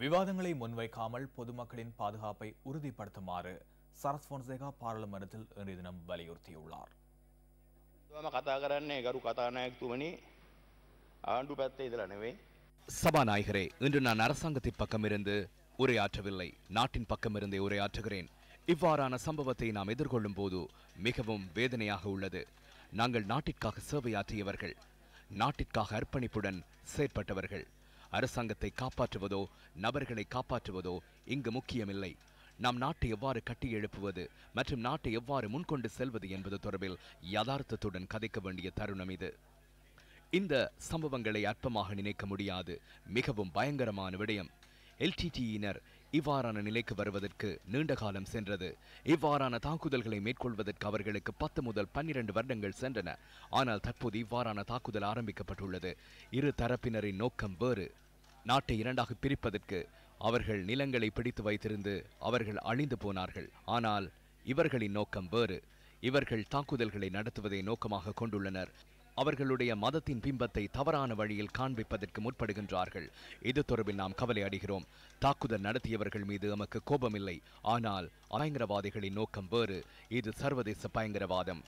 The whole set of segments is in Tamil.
விவாதங்களை முன்வைக்காமல் பொதுமக்களின் பாதுகாப்பை உறுதிப்படுத்துமாறு சரத் பொன்சேகா பாராளுமன்றத்தில் இன்றைய தினம் வலியுறுத்தியுள்ளார் சபாநாயகரே இன்று நான் அரசாங்கத்தின் பக்கம் இருந்து உரையாற்றவில்லை நாட்டின் பக்கம் இருந்தே உரையாற்றுகிறேன் இவ்வாறான சம்பவத்தை நாம் எதிர்கொள்ளும் போது மிகவும் வேதனையாக உள்ளது நாங்கள் நாட்டிற்காக சேவையாற்றியவர்கள் நாட்டிற்காக அர்ப்பணிப்புடன் செயற்பட்டவர்கள் அரசாங்கத்தை காப்பாற்றுவதோ நபர்களை காப்பாற்றுவதோ இங்கு முக்கியமில்லை நாம் நாட்டை எவ்வாறு கட்டி எழுப்புவது மற்றும் நாட்டை எவ்வாறு முன்கொண்டு செல்வது என்பது தொடர்பில் யதார்த்தத்துடன் கதைக்க வேண்டிய தருணம் இது இந்த சம்பவங்களை அற்பமாக நினைக்க முடியாது மிகவும் பயங்கரமான விடயம் எல்டிடியினர் இவ்வாறான நிலைக்கு வருவதற்கு நீண்ட காலம் சென்றது இவ்வாறான தாக்குதல்களை மேற்கொள்வதற்கு அவர்களுக்கு பத்து முதல் பன்னிரண்டு வருடங்கள் சென்றன ஆனால் தற்போது இவ்வாறான தாக்குதல் ஆரம்பிக்கப்பட்டுள்ளது இரு தரப்பினரின் நோக்கம் வேறு நாட்டை இரண்டாக பிரிப்பதற்கு அவர்கள் நிலங்களை பிடித்து வைத்திருந்து அவர்கள் அழிந்து போனார்கள் ஆனால் இவர்களின் நோக்கம் வேறு இவர்கள் தாக்குதல்களை நடத்துவதை நோக்கமாக கொண்டுள்ளனர் அவர்களுடைய மதத்தின் பிம்பத்தை தவறான வழியில் காண்பிப்பதற்கு முற்படுகின்றார்கள் இது தொடர்பில் நாம் கவலை அடைகிறோம் தாக்குதல் நடத்தியவர்கள் மீது எமக்கு கோபமில்லை ஆனால் பயங்கரவாதிகளின் நோக்கம் வேறு இது சர்வதேச பயங்கரவாதம்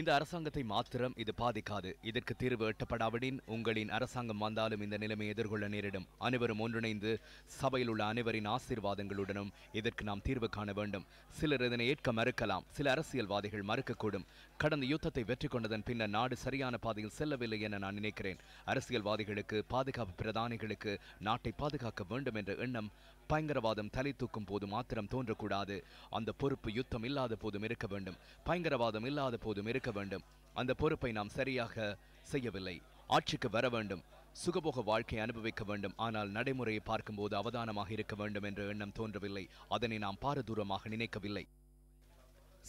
இந்த அரசாங்கத்தை மாத்திரம் இது பாதிக்காது இதற்கு தீர்வு எட்டப்படாவிடின் உங்களின் அரசாங்கம் வந்தாலும் இந்த நிலைமை எதிர்கொள்ள நேரிடும் அனைவரும் ஒன்றிணைந்து சபையில் உள்ள அனைவரின் ஆசீர்வாதங்களுடனும் இதற்கு நாம் தீர்வு காண வேண்டும் சிலர் இதனை ஏற்க மறுக்கலாம் சில அரசியல்வாதிகள் மறுக்கக்கூடும் கடந்த யுத்தத்தை வெற்றி கொண்டதன் பின்னர் நாடு சரியான பாதையில் செல்லவில்லை என நான் நினைக்கிறேன் அரசியல்வாதிகளுக்கு பாதுகாப்பு பிரதானிகளுக்கு நாட்டை பாதுகாக்க வேண்டும் என்ற எண்ணம் பயங்கரவாதம் தலை தூக்கும் போது மாத்திரம் தோன்றக்கூடாது அந்த பொறுப்பு யுத்தம் இல்லாத போதும் இருக்க வேண்டும் பயங்கரவாதம் இல்லாத போதும் இருக்க இருக்க வேண்டும் அந்த பொறுப்பை நாம் சரியாக செய்யவில்லை ஆட்சிக்கு வர வேண்டும் சுகபோக வாழ்க்கை அனுபவிக்க வேண்டும் ஆனால் நடைமுறையை பார்க்கும்போது அவதானமாக இருக்க வேண்டும் என்ற எண்ணம் தோன்றவில்லை அதனை நாம் பாரதூரமாக நினைக்கவில்லை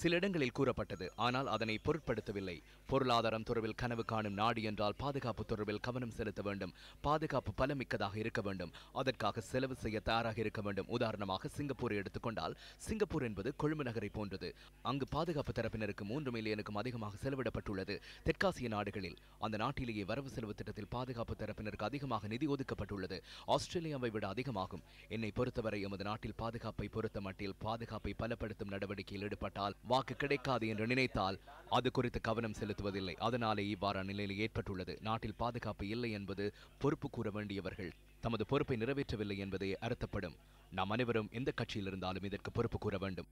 சில இடங்களில் கூறப்பட்டது ஆனால் அதனை பொருட்படுத்தவில்லை பொருளாதாரம் தொடர்பில் கனவு காணும் நாடு என்றால் பாதுகாப்பு தொடர்பில் கவனம் செலுத்த வேண்டும் பாதுகாப்பு பலமிக்கதாக இருக்க வேண்டும் அதற்காக செலவு செய்ய தயாராக இருக்க வேண்டும் உதாரணமாக சிங்கப்பூரை எடுத்துக்கொண்டால் சிங்கப்பூர் என்பது கொழும்பு நகரை போன்றது அங்கு பாதுகாப்பு தரப்பினருக்கு மூன்று மில்லியனுக்கும் அதிகமாக செலவிடப்பட்டுள்ளது தெற்காசிய நாடுகளில் அந்த நாட்டிலேயே வரவு செலவு திட்டத்தில் பாதுகாப்பு தரப்பினருக்கு அதிகமாக நிதி ஒதுக்கப்பட்டுள்ளது ஆஸ்திரேலியாவை விட அதிகமாகும் என்னை பொறுத்தவரை எமது நாட்டில் பாதுகாப்பை பொறுத்த மட்டில் பாதுகாப்பை பலப்படுத்தும் நடவடிக்கையில் ஈடுபட்டால் வாக்கு கிடைக்காது என்று நினைத்தால் அது குறித்து கவனம் செலுத்துவதில்லை அதனாலே இவ்வாறான நிலையில் ஏற்பட்டுள்ளது நாட்டில் பாதுகாப்பு இல்லை என்பது பொறுப்பு கூற வேண்டியவர்கள் தமது பொறுப்பை நிறைவேற்றவில்லை என்பதே அர்த்தப்படும் நாம் அனைவரும் எந்த கட்சியில் இருந்தாலும் இதற்கு பொறுப்பு கூற வேண்டும்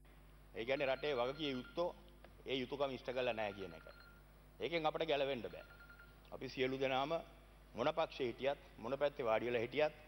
அப்படி අපට ගැලවෙන්න බෑ. අපි සියලු දෙනාම මොන